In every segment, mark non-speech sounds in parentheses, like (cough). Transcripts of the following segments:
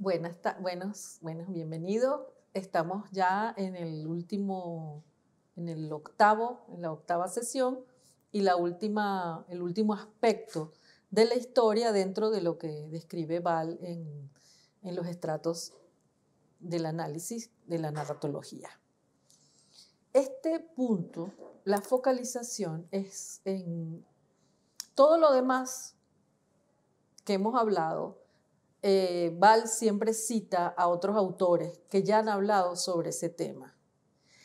Buenas, buenos, buenos, bienvenidos. Estamos ya en el último, en el octavo, en la octava sesión y la última, el último aspecto de la historia dentro de lo que describe Val en, en los estratos del análisis de la narratología. Este punto, la focalización es en todo lo demás que hemos hablado, eh, Val siempre cita a otros autores que ya han hablado sobre ese tema.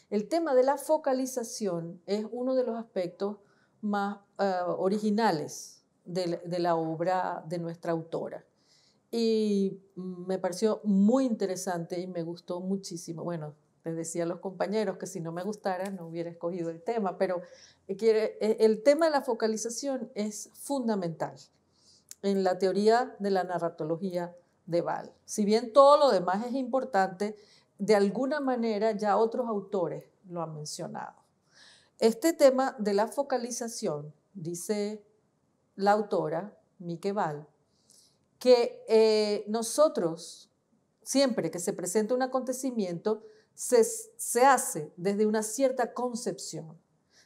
El tema de la focalización es uno de los aspectos más eh, originales de la obra de nuestra autora. Y me pareció muy interesante y me gustó muchísimo. Bueno, les decía a los compañeros que si no me gustara no hubiera escogido el tema, pero eh, el tema de la focalización es fundamental en la teoría de la narratología de Val. Si bien todo lo demás es importante, de alguna manera ya otros autores lo han mencionado. Este tema de la focalización, dice la autora Mike Val, que eh, nosotros, siempre que se presenta un acontecimiento, se, se hace desde una cierta concepción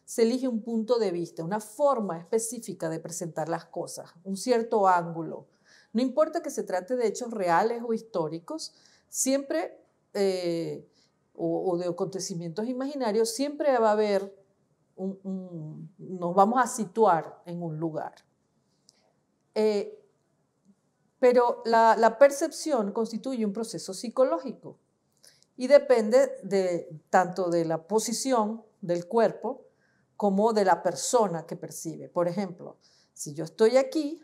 se elige un punto de vista, una forma específica de presentar las cosas, un cierto ángulo. No importa que se trate de hechos reales o históricos, siempre, eh, o, de acontecimientos imaginarios, siempre va a haber, nos vamos a situar en un lugar. Eh, pero la, percepción constituye un proceso psicológico y depende tanto de la posición del cuerpo como de la persona que percibe. Por ejemplo, si yo estoy aquí,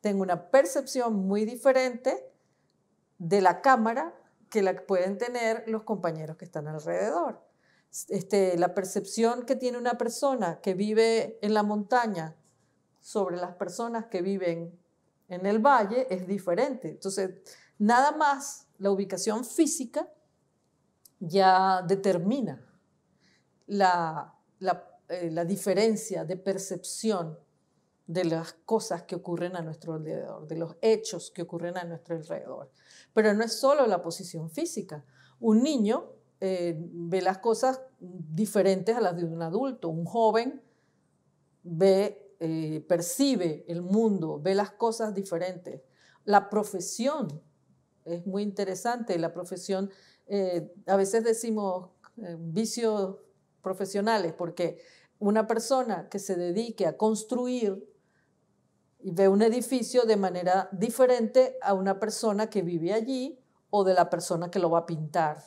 tengo una percepción muy diferente de la cámara que la que pueden tener los compañeros que están alrededor. Este, la percepción que tiene una persona que vive en la montaña sobre las personas que viven en el valle es diferente. Entonces, nada más la ubicación física ya determina la, la eh, la diferencia de percepción de las cosas que ocurren a nuestro alrededor, de los hechos que ocurren a nuestro alrededor. Pero no es solo la posición física. Un niño eh, ve las cosas diferentes a las de un adulto. Un joven ve, eh, percibe el mundo, ve las cosas diferentes. La profesión es muy interesante. La profesión, a veces decimos, vicio profesionales, porque una persona que se dedique a construir ve un edificio de manera diferente a una persona que vive allí o de la persona que lo va a pintar.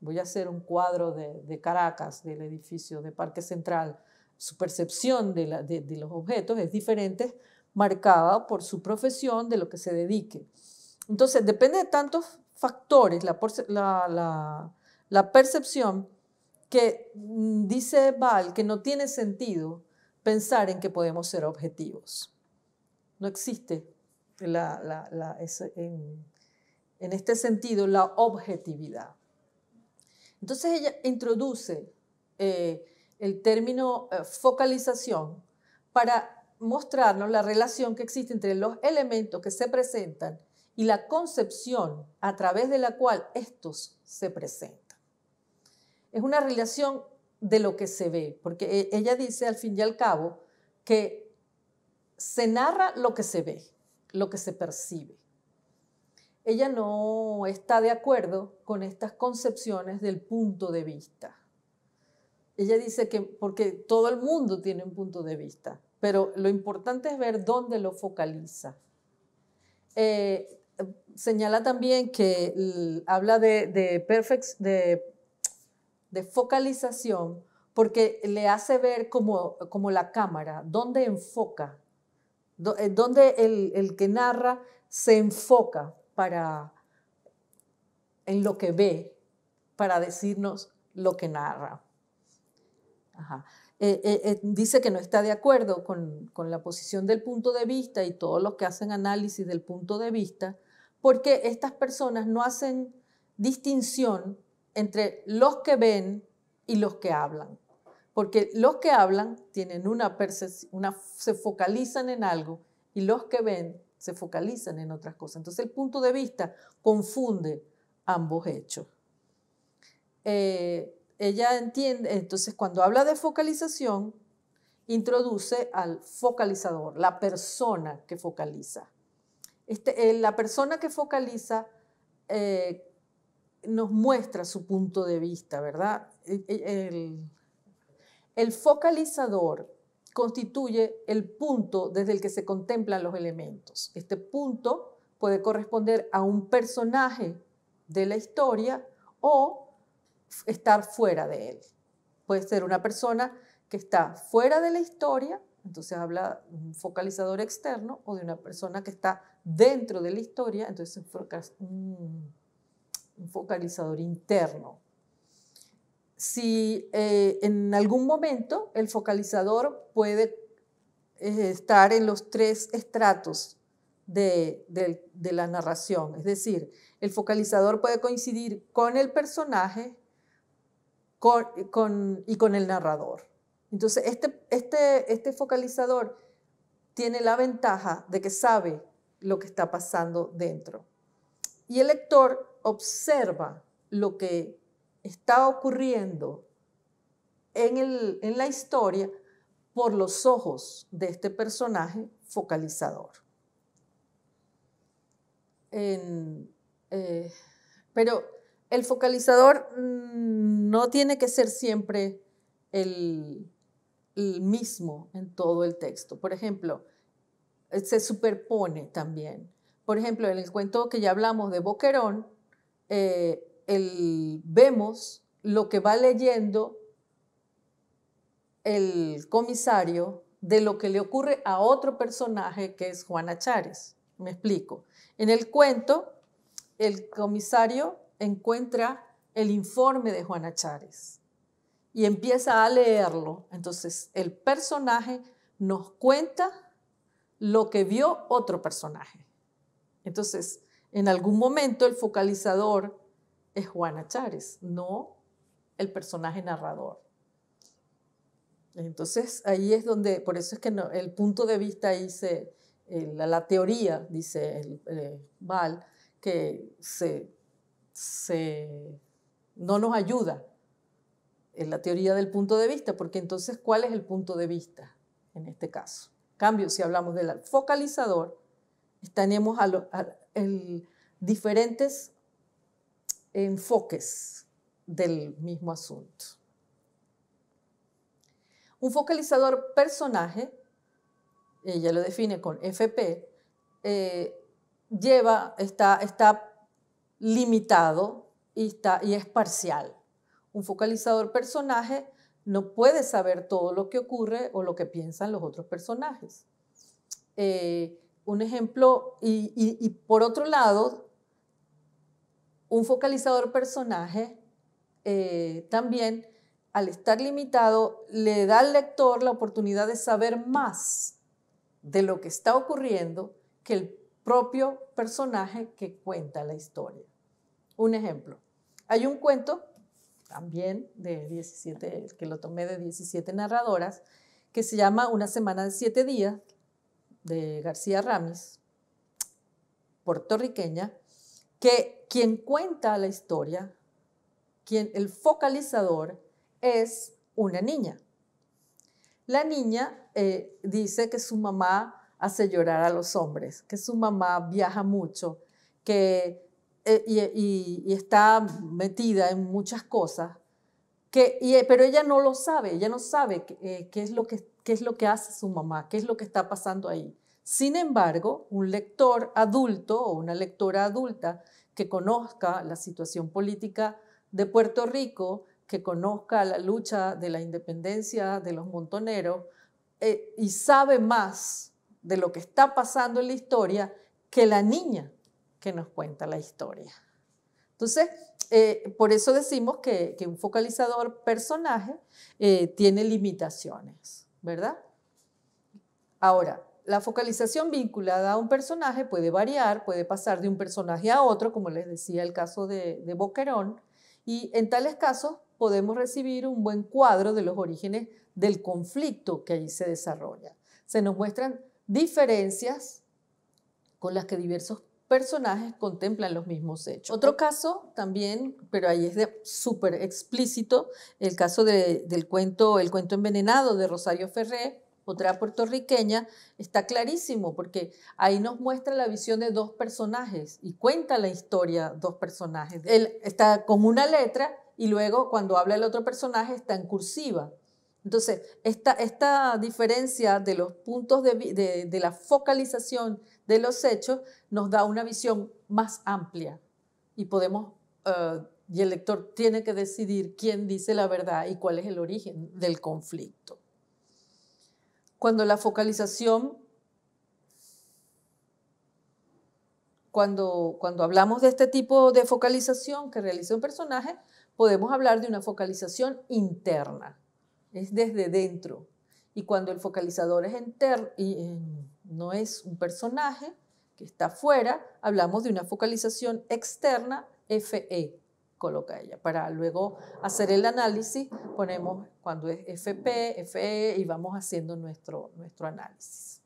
Voy a hacer un cuadro de, Caracas, del edificio de Parque Central. Su percepción de, los objetos es diferente, marcada por su profesión, de lo que se dedique. Entonces, depende de tantos factores la percepción que mm, dice Val que no tiene sentido pensar en que podemos ser objetivos. No existe en, este sentido la objetividad. Entonces ella introduce eh, el término eh, focalización para mostrarnos la relación que existe entre los elementos que se presentan y la concepción a través de la cual estos se presentan es una relación de lo que se ve, porque e, ella dice al fin y al cabo que se narra lo que se ve, lo que se percibe. Ella no está de acuerdo con estas concepciones del punto de vista. Ella dice que porque todo el mundo tiene un punto de vista, pero lo importante es ver dónde lo focaliza. Eh, señala también que habla de, de, perfect, de de focalización porque le hace ver como, la cámara, dónde enfoca, eh, dónde el, que narra se enfoca para en lo que ve, para decirnos lo que narra. Eh, eh, dice que no está de acuerdo con, con la posición del punto de vista y todos los que hacen análisis del punto de vista, porque estas personas no hacen distinción entre los que ven y los que hablan. Porque los que hablan tienen una percepción, se focalizan en algo y los que ven se focalizan en otras cosas. Entonces el punto de vista confunde ambos hechos. Eh, ella entiende, entonces cuando habla de focalización, introduce al focalizador, la persona que focaliza. Este, eh, la persona que focaliza eh, nos muestra su punto de vista, ¿verdad? E, e, el, focalizador constituye el punto desde el que se contemplan los elementos. Este punto puede corresponder a un personaje de la historia o estar fuera de él. Puede ser una persona que está fuera de la historia, entonces habla de un focalizador externo, o de una persona que está dentro de la historia, entonces un un focalizador interno. Si eh, en algún momento el focalizador puede eh, estar en los tres estratos de, la narración, es decir, el focalizador puede coincidir con el personaje, y con el narrador. Entonces, este, este, este, focalizador tiene la ventaja de que sabe lo que está pasando dentro. Y el lector observa lo que está ocurriendo en, la historia por los ojos de este personaje focalizador. Eh, pero el focalizador mm, no tiene que ser siempre el, el, mismo en todo el texto. Por ejemplo, eh, se superpone también. Por ejemplo, en el cuento que ya hablamos de Boquerón, eh, el, vemos lo que va leyendo el comisario de lo que le ocurre a otro personaje que es Juana Chávez. Me explico. En el cuento, el comisario encuentra el informe de Juana Chávez y empieza a leerlo. Entonces, el personaje nos cuenta lo que vio otro personaje. Entonces, en algún momento el focalizador es Juana Chávez, no el personaje narrador. Entonces ahí es donde, por eso es que el punto de vista ahí la, teoría, dice el, eh, Val, que no nos ayuda en la teoría del punto de vista, porque entonces, ¿cuál es el punto de vista en este caso? En cambio, si hablamos del focalizador, estaríamos a el, diferentes enfoques del mismo asunto. Un focalizador personaje, ella lo define con FP, eh, lleva, está, está limitado y, está, y es parcial. Un focalizador personaje no puede saber todo lo que ocurre o lo que piensan los otros personajes. Eh, un ejemplo, y, por otro lado, un focalizador personaje eh, también, al estar limitado, le da al lector la oportunidad de saber más de lo que está ocurriendo que el propio personaje que cuenta la historia. Un ejemplo, hay un cuento también de 17, que lo tomé de 17 narradoras, que se llama Una semana de siete días, de García Ramis, puertorriqueña, que quien cuenta la historia, quien, el focalizador, es una niña. La niña eh, dice que su mamá hace llorar a los hombres, que su mamá viaja mucho, que, eh, y está metida en muchas cosas eh, pero ella no lo sabe, ella no sabe eh, qué, es lo que, hace su mamá, qué es lo que está pasando ahí. Sin embargo, un lector adulto o una lectora adulta que conozca la situación política de Puerto Rico, que conozca la lucha de la independencia de los montoneros eh, y sabe más de lo que está pasando en la historia que la niña que nos cuenta la historia. Entonces, eh, por eso decimos que, un focalizador personaje eh, tiene limitaciones, ¿verdad? Ahora, la focalización vinculada a un personaje puede variar, puede pasar de un personaje a otro, como les decía el caso de, de Boquerón, y en tales casos podemos recibir un buen cuadro de los orígenes del conflicto que allí se desarrolla. Se nos muestran diferencias con las que diversos personajes contemplan los mismos hechos. Otro caso también, pero ahí es súper explícito, el caso del cuento El cuento envenenado de Rosario Ferré, otra puertorriqueña, está clarísimo porque ahí nos muestra la visión de dos personajes y cuenta la historia dos personajes. Él está con una letra y luego cuando habla el otro personaje está en cursiva. Entonces, esta, esta diferencia de los puntos de, de, la focalización de los hechos nos da una visión más amplia y podemos, eh, y el lector tiene que decidir quién dice la verdad y cuál es el origen del conflicto. Cuando la focalización Cuando, cuando, hablamos de este tipo de focalización que realiza un personaje, podemos hablar de una focalización interna es desde dentro. Y cuando el focalizador es interno y eh, no es un personaje que está afuera, hablamos de una focalización externa FE, coloca ella. Para luego hacer el análisis, ponemos cuando es FP, FE y vamos haciendo nuestro, nuestro análisis.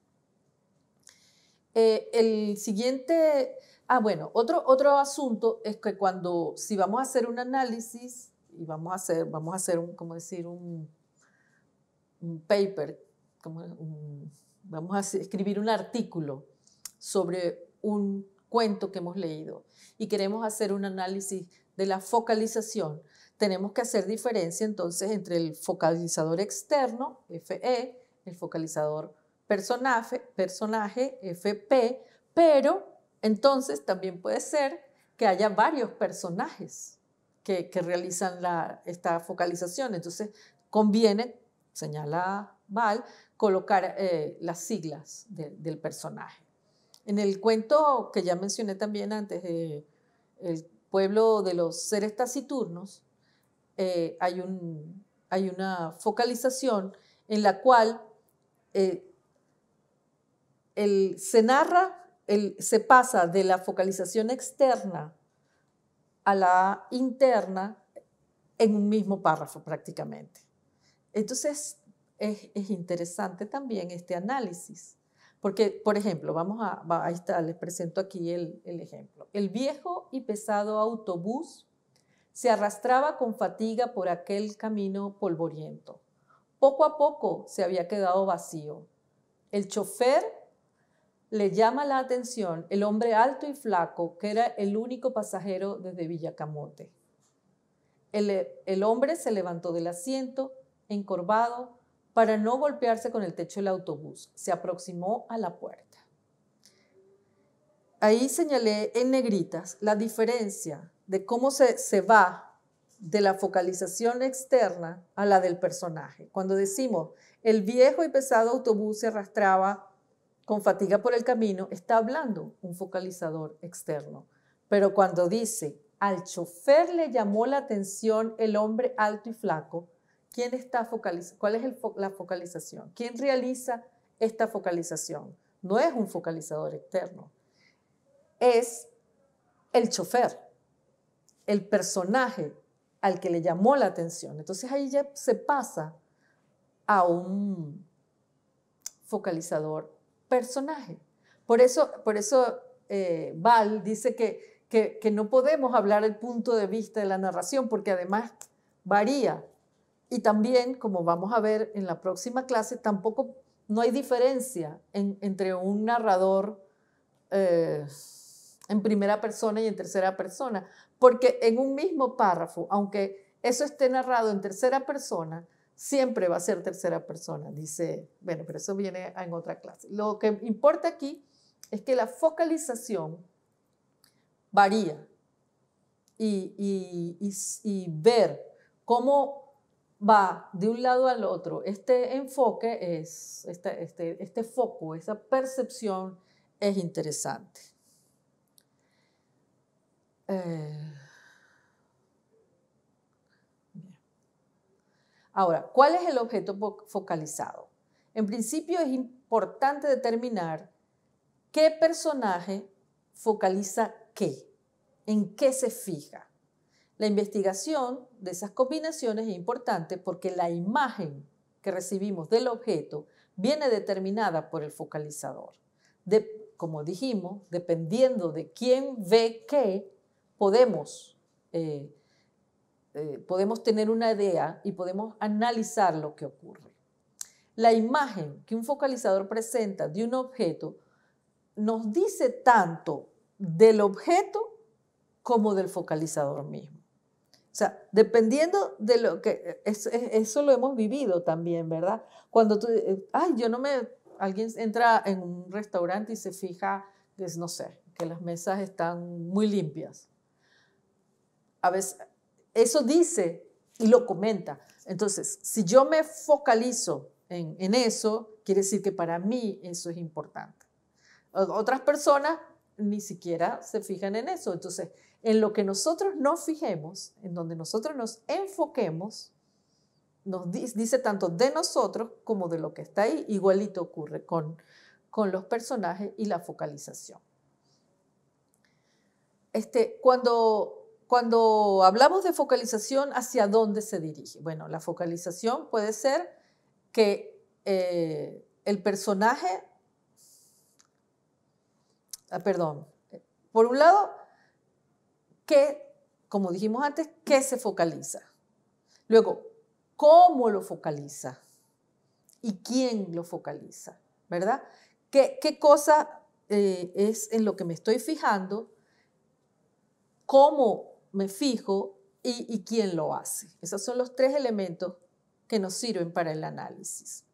Eh, el siguiente, ah bueno, otro, otro asunto es que cuando, si vamos a hacer un análisis y vamos a hacer, vamos a hacer un, como decir, un un paper, vamos a escribir un artículo sobre un cuento que hemos leído y queremos hacer un análisis de la focalización, tenemos que hacer diferencia entonces entre el focalizador externo, FE, el focalizador personaje, FP, pero entonces también puede ser que haya varios personajes que, realizan esta focalización. Entonces conviene señala Val, colocar eh, las siglas del personaje. En el cuento que ya mencioné también antes, de El pueblo de los seres taciturnos, eh, hay, hay una focalización en la cual eh, se narra, se pasa de la focalización externa a la interna en un mismo párrafo prácticamente. Entonces, es, interesante también este análisis. Porque, por ejemplo, vamos a, ahí les presento aquí el, ejemplo. El viejo y pesado autobús se arrastraba con fatiga por aquel camino polvoriento. Poco a poco se había quedado vacío. El chofer le llama la atención el hombre alto y flaco que era el único pasajero desde Villacamote. el hombre se levantó del asiento encorvado, para no golpearse con el techo del autobús. Se aproximó a la puerta. Ahí señalé en negritas la diferencia de cómo se, se va de la focalización externa a la del personaje. Cuando decimos, el viejo y pesado autobús se arrastraba con fatiga por el camino, está hablando un focalizador externo. Pero cuando dice, al chofer le llamó la atención el hombre alto y flaco, está ¿Cuál es la focalización? ¿Quién realiza esta focalización? No es un focalizador externo, es el chofer, el personaje al que le llamó la atención. Entonces ahí ya se pasa a un focalizador personaje. Por eso, por eso eh, Val dice que, que, que no podemos hablar el punto de vista de la narración, porque además varía y también, como vamos a ver en la próxima clase, tampoco no hay diferencia entre un narrador eh, en primera persona y en tercera persona, porque en un mismo párrafo, aunque eso esté narrado en tercera persona, siempre va a ser tercera persona, dice, bueno, pero eso viene en otra clase. Lo que importa aquí es que la focalización varía y, y ver cómo va de un lado al otro. Este enfoque es, este, este, este foco, esta percepción es interesante. Eh, Ahora, ¿cuál es el objeto focalizado? En principio es importante determinar qué personaje focaliza qué, en qué se fija. La investigación de esas combinaciones es importante porque la imagen que recibimos del objeto viene determinada por el focalizador. como dijimos, dependiendo de quién ve qué, podemos, eh, eh, podemos tener una idea y podemos analizar lo que ocurre. La imagen que un focalizador presenta de un objeto nos dice tanto del objeto como del focalizador mismo. O sea, dependiendo de lo que, e, e, eso, lo hemos vivido también, ¿verdad? Cuando tú, eh, ay, yo no me, alguien entra en un restaurante y se fija, es, pues, no sé, que las mesas están muy limpias. A veces, eso dice y lo comenta. Entonces, si yo me focalizo en eso, quiere decir que para mí eso es importante. Otras personas ni siquiera se fijan en eso. Entonces, en lo que nosotros nos fijemos, en donde nosotros nos enfoquemos, nos dice tanto de nosotros como de lo que está ahí. Igualito ocurre con, con los personajes y la focalización. Este, cuando, cuando hablamos de focalización, ¿hacia dónde se dirige? Bueno, la focalización puede ser que eh, el personaje, ah, perdón, por un lado, que, como dijimos antes, ¿qué se focaliza? Luego, ¿cómo lo focaliza? ¿Y quién lo focaliza? ¿Verdad? ¿Qué, cosa eh, es en lo que me estoy fijando? ¿Cómo me fijo? Y, quién lo hace? Esos son los tres elementos que nos sirven para el análisis.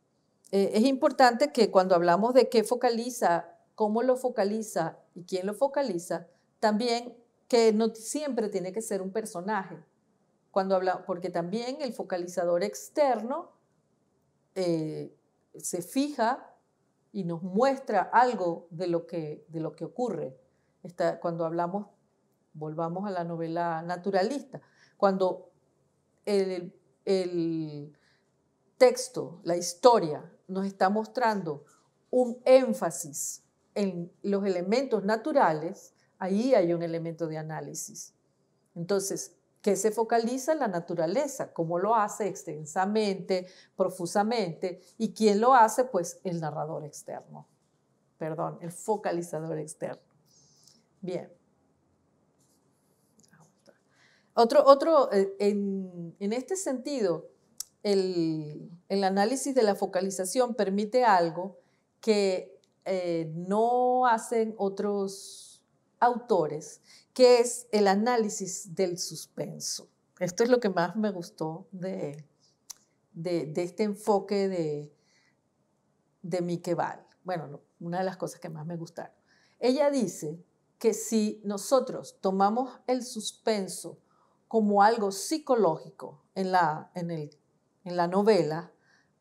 Eh, es importante que cuando hablamos de qué focaliza, cómo lo focaliza y quién lo focaliza, también que no siempre tiene que ser un personaje. Cuando habla, porque también el focalizador externo eh, se fija y nos muestra algo de lo que, de lo que ocurre. Está, cuando hablamos, volvamos a la novela naturalista, cuando el texto, la historia, nos está mostrando un énfasis en los elementos naturales, Ahí hay un elemento de análisis. Entonces, ¿qué se focaliza en la naturaleza? ¿Cómo lo hace extensamente, profusamente? ¿Y quién lo hace? Pues el narrador externo. Perdón, el focalizador externo. Bien. Ah, otro, otro eh, en, este sentido, el, análisis de la focalización permite algo que eh, no hacen otros autores, que es el análisis del suspenso. Esto es lo que más me gustó de, de, este enfoque de, de Miqueval. Bueno, una de las cosas que más me gustaron. Ella dice que si nosotros tomamos el suspenso como algo psicológico en la, en la novela,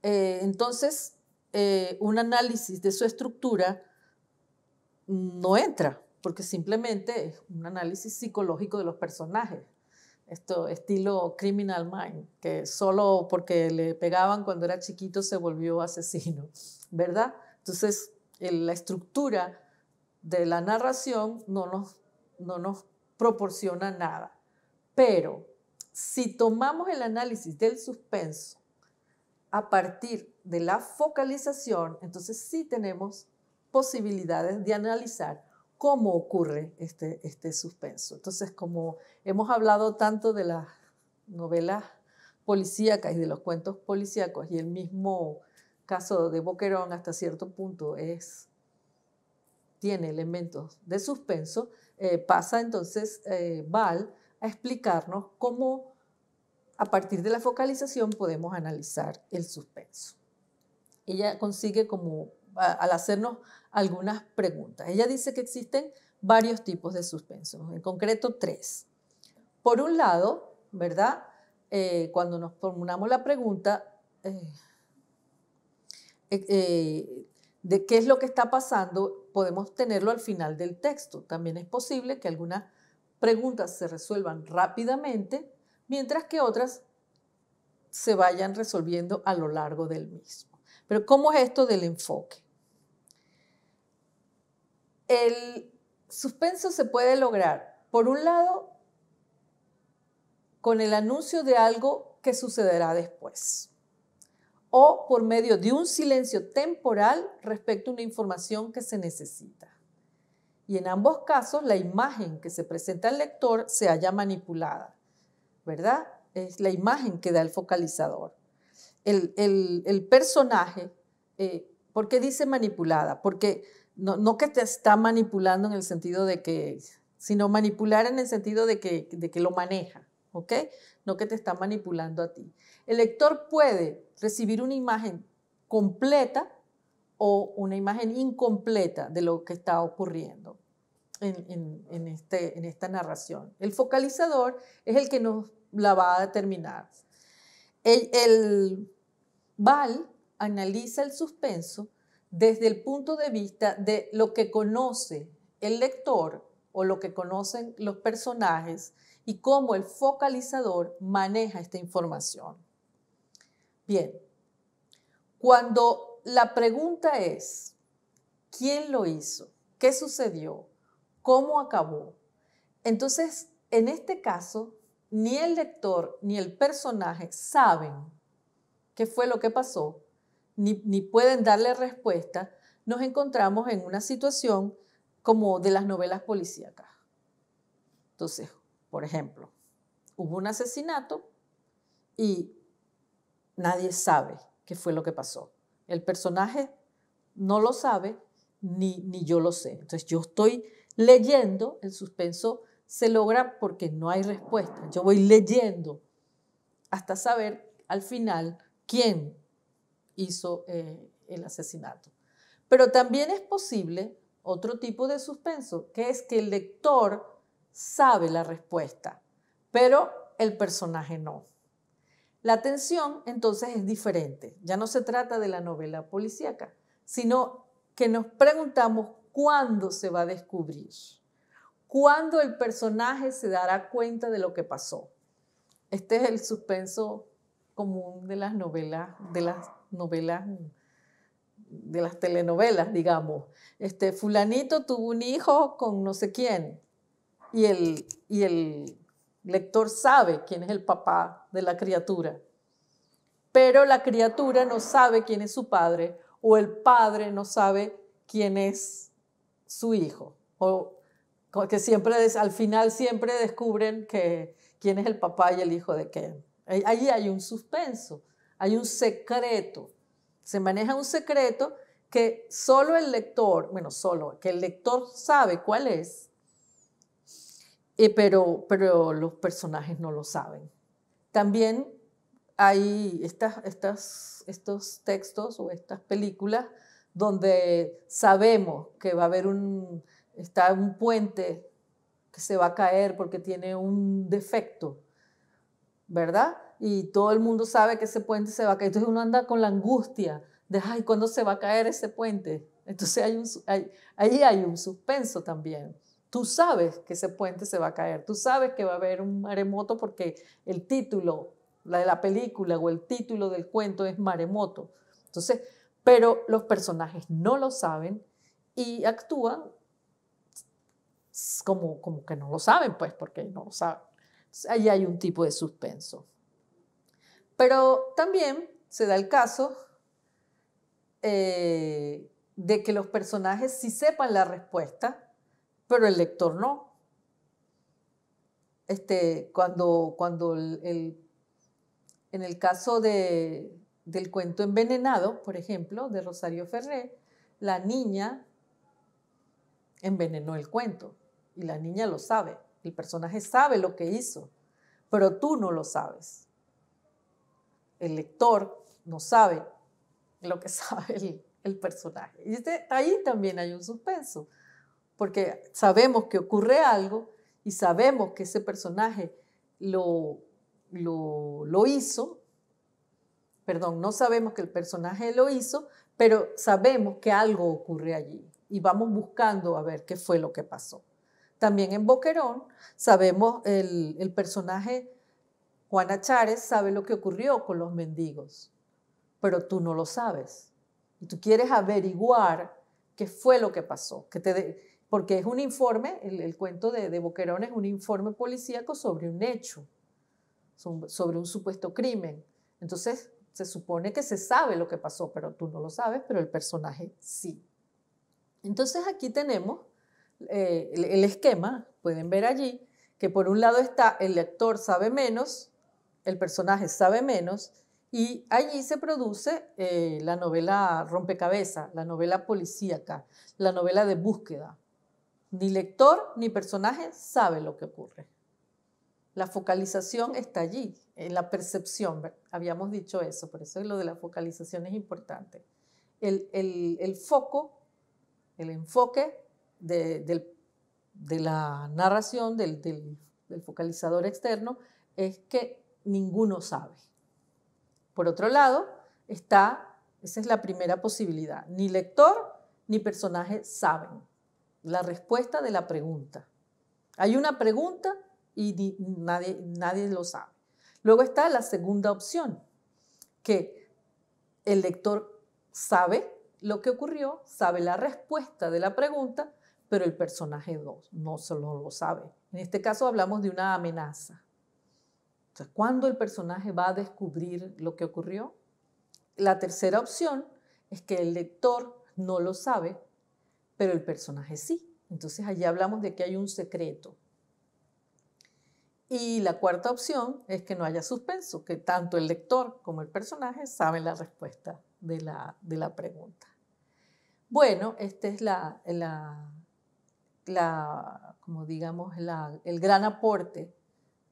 eh, entonces eh, un análisis de su estructura no entra, porque simplemente es un análisis psicológico de los personajes. Esto, estilo criminal mind, que solo porque le pegaban cuando era chiquito se volvió asesino, (laughs) ¿verdad? Entonces, la estructura de la narración no no nos proporciona nada. Pero si tomamos el análisis del suspenso a partir de la focalización, entonces sí tenemos posibilidades de analizar cómo ocurre este, este suspenso. Entonces, como hemos hablado tanto de las novelas policíacas y de los cuentos policíacos, y el mismo caso de Boquerón hasta cierto punto es, tiene elementos de suspenso, eh, pasa entonces eh, Val a explicarnos cómo a partir de la focalización podemos analizar el suspenso. Ella consigue como al hacernos algunas preguntas. Ella dice que existen varios tipos de suspenso, en concreto tres. Por un lado, ¿verdad? Eh, cuando nos formulamos la pregunta eh, eh, de qué es lo que está pasando, podemos tenerlo al final del texto. También es posible que algunas preguntas se resuelvan rápidamente, mientras que otras se vayan resolviendo a lo largo del mismo. Pero ¿cómo es esto del enfoque? el suspenso se puede lograr, por un lado, con el anuncio de algo que sucederá después, o por medio de un silencio temporal respecto a una información que se necesita. Y en ambos casos, la imagen que se presenta al lector se haya manipulada, ¿verdad? Es la imagen que da el focalizador. El, personaje, eh, ¿por qué dice manipulada? Porque no, no que te está manipulando en el sentido de que, sino manipular en el sentido de que, de que lo maneja, ¿ok? No que te está manipulando a ti. El lector puede recibir una imagen completa o una imagen incompleta de lo que está ocurriendo en, este, esta narración. El focalizador es el que nos la va a determinar. El, el VAL analiza el suspenso desde el punto de vista de lo que conoce el lector o lo que conocen los personajes y cómo el focalizador maneja esta información. Bien, cuando la pregunta es, ¿quién lo hizo? ¿Qué sucedió? ¿Cómo acabó? Entonces, en este caso, ni el lector ni el personaje saben qué fue lo que pasó ni, pueden darle respuesta, nos encontramos en una situación como de las novelas policíacas. Entonces, por ejemplo, hubo un asesinato y nadie sabe qué fue lo que pasó. El personaje no lo sabe, ni, ni yo lo sé. Entonces, yo estoy leyendo, el suspenso se logra porque no hay respuesta. Yo voy leyendo hasta saber al final quién hizo eh, el asesinato. Pero también es posible otro tipo de suspenso, que es que el lector sabe la respuesta, pero el personaje no. La tensión entonces es diferente. Ya no se trata de la novela policíaca, sino que nos preguntamos cuándo se va a descubrir, cuándo el personaje se dará cuenta de lo que pasó. Este es el suspenso común de las novelas, de las novelas de las telenovelas, digamos. Este, fulanito tuvo un hijo con no sé quién y el, y el lector sabe quién es el papá de la criatura, pero la criatura no sabe quién es su padre o el padre no sabe quién es su hijo. O que siempre, al final siempre descubren que, quién es el papá y el hijo de quién. Ahí hay un suspenso. Hay un secreto. Se maneja un secreto que solo el lector, bueno, solo, que el lector sabe cuál es, pero, pero los personajes no lo saben. También hay estas, estas, estos textos o estas películas donde sabemos que va a haber un, está un puente que se va a caer porque tiene un defecto, ¿verdad? y todo el mundo sabe que ese puente se va a caer. Entonces uno anda con la angustia de, ay, ¿cuándo se va a caer ese puente? Entonces hay ahí hay un suspenso también. Tú sabes que ese puente se va a caer, tú sabes que va a haber un maremoto porque el título, la de la película o el título del cuento es maremoto. Entonces, pero los personajes no lo saben y actúan como, como que no lo saben, pues, porque no lo saben. ahí hay un tipo de suspenso. Pero también se da el caso eh, de que los personajes sí sepan la respuesta, pero el lector no. Este, cuando, en el caso del cuento envenenado, por ejemplo, de Rosario Ferré, la niña envenenó el cuento y la niña lo sabe, el personaje sabe lo que hizo, pero tú no lo sabes el lector no sabe lo que (laughs) sabe el, personaje. Y este, ahí también hay un suspenso, porque sabemos que ocurre algo y sabemos que ese personaje lo, lo, hizo, perdón, no sabemos que el personaje lo hizo, pero sabemos que algo ocurre allí y vamos buscando a ver qué fue lo que pasó. También en Boquerón sabemos el, el personaje Juana Chávez sabe lo que ocurrió con los mendigos, pero tú no lo sabes. Y tú quieres averiguar qué fue lo que pasó, que te porque es un informe, el, cuento de, Boquerón es un informe policíaco sobre un hecho, sobre un supuesto crimen. Entonces, se supone que se sabe lo que pasó, pero tú no lo sabes, pero el personaje sí. Entonces, aquí tenemos eh, el esquema, pueden ver allí, que por un lado está el lector sabe menos, el personaje sabe menos y allí se produce eh, la novela rompecabezas, la novela policíaca, la novela de búsqueda. Ni lector ni personaje sabe lo que ocurre. La focalización está allí, en la percepción. Habíamos dicho eso, por eso lo de la focalización es importante. El, foco, el enfoque de, la narración, del, del focalizador externo, es que ninguno sabe. Por otro lado, está, esa es la primera posibilidad, ni lector ni personaje saben la respuesta de la pregunta. Hay una pregunta y nadie, nadie lo sabe. Luego está la segunda opción, que el lector sabe lo que ocurrió, sabe la respuesta de la pregunta, pero el personaje no, no solo lo sabe. En este caso hablamos de una amenaza. Entonces, ¿cuándo el personaje va a descubrir lo que ocurrió? La tercera opción es que el lector no lo sabe, pero el personaje sí. Entonces allí hablamos de que hay un secreto. Y la cuarta opción es que no haya suspenso, que tanto el lector como el personaje saben la respuesta de la, de la pregunta. Bueno, este es la, la como digamos, el gran aporte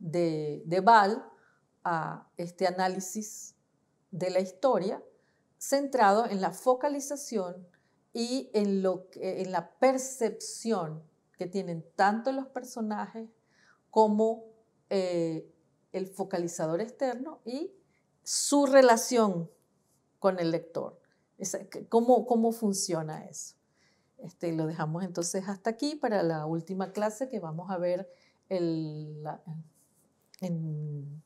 de, de Val a este análisis de la historia centrado en la focalización y en, lo, en la percepción que tienen tanto los personajes como eh, el focalizador externo y su relación con el lector. ¿cómo, funciona eso? Este, lo dejamos entonces hasta aquí para la última clase que vamos a ver el, en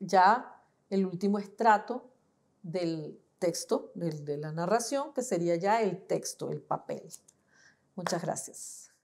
ya el último estrato del texto, de la narración, que sería ya el texto, el papel. Muchas gracias.